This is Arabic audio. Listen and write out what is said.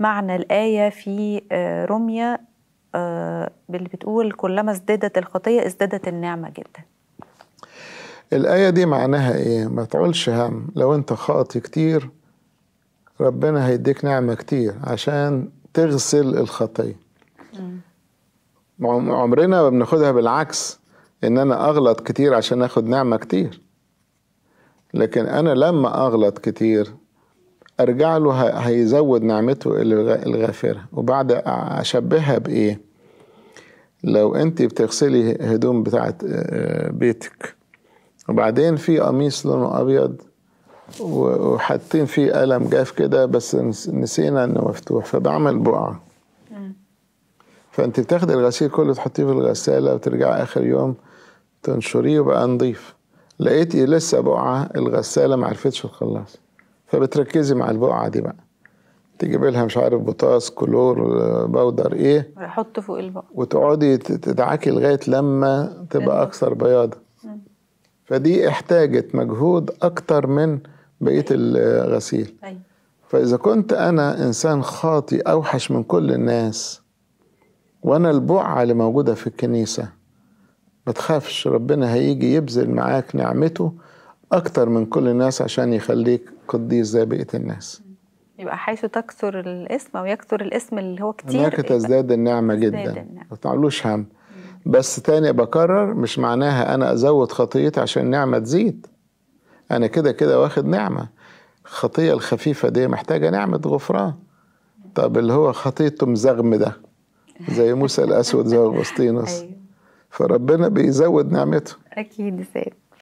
معنى الآية في آه، رمية آه، اللي بتقول كلما ازدادت الخطية ازدادت النعمة جدا الآية دي معناها إيه؟ ما تقولش هم لو أنت خاطي كتير ربنا هيديك نعمة كتير عشان تغسل الخطية عمرنا ما بناخدها بالعكس إن أنا أغلط كتير عشان آخد نعمة كتير لكن أنا لما أغلط كتير ارجع له هيزود نعمته الغافرة وبعد اشبهها بايه لو انت بتغسلي هدوم بتاعت آه، بيتك وبعدين في قميص لونه ابيض وحاطين فيه قلم جاف كده بس نسينا انه مفتوح فبعمل بقعه فانت بتاخدي الغسيل كله تحطيه في الغساله وترجعي اخر يوم تنشريه وبقى نضيف لقيتي لسه بقعه الغساله معرفتش تخلصها فبتركزي مع البقعه دي بقى تجيبي لها مش عارف بوتاس كلور بودر ايه ويحط فوق البقعه وتقعدي تدعكي لغايه لما تبقى اكثر بياضه فدي احتاجت مجهود اكتر من بقيه أيوة. الغسيل أيوة. فاذا كنت انا انسان خاطي اوحش من كل الناس وانا البقعه اللي موجوده في الكنيسه ما تخافش ربنا هيجي يبذل معاك نعمته أكثر من كل الناس عشان يخليك قديس زي بقية الناس يبقى حيث تكثر الاسم أو يكثر الاسم اللي هو كتير هناك تزداد النعمة جدا ما تعملوش هم بس تاني بكرر مش معناها أنا أزود خطيتي عشان النعمة تزيد أنا كده كده واخد نعمة الخطية الخفيفة دي محتاجة نعمة غفران طب اللي هو خطيته مزغم ده زي موسى الأسود زي أغسطينوس أيوه. فربنا بيزود نعمته أكيد سيد